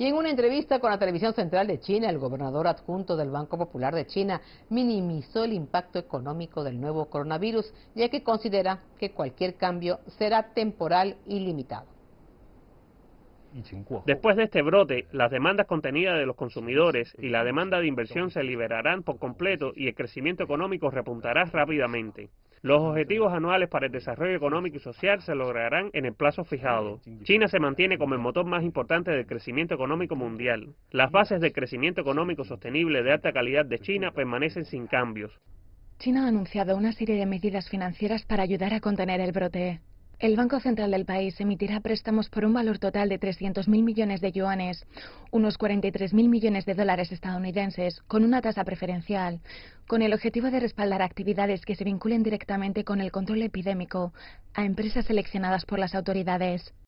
Y en una entrevista con la televisión central de China, el gobernador adjunto del Banco Popular de China minimizó el impacto económico del nuevo coronavirus, ya que considera que cualquier cambio será temporal y limitado. Después de este brote, las demandas contenidas de los consumidores y la demanda de inversión se liberarán por completo y el crecimiento económico repuntará rápidamente. Los objetivos anuales para el desarrollo económico y social se lograrán en el plazo fijado. Ah, China se mantiene como el motor más importante del crecimiento económico mundial. Las bases de crecimiento económico sostenible de alta calidad de China permanecen sin cambios. China ha anunciado una serie de medidas financieras para ayudar a contener el brote. El Banco Central del país emitirá préstamos por un valor total de 300.000 millones de yuanes, unos 43.000 millones de dólares estadounidenses, con una tasa preferencial, con el objetivo de respaldar actividades que se vinculen directamente con el control epidémico a empresas seleccionadas por las autoridades.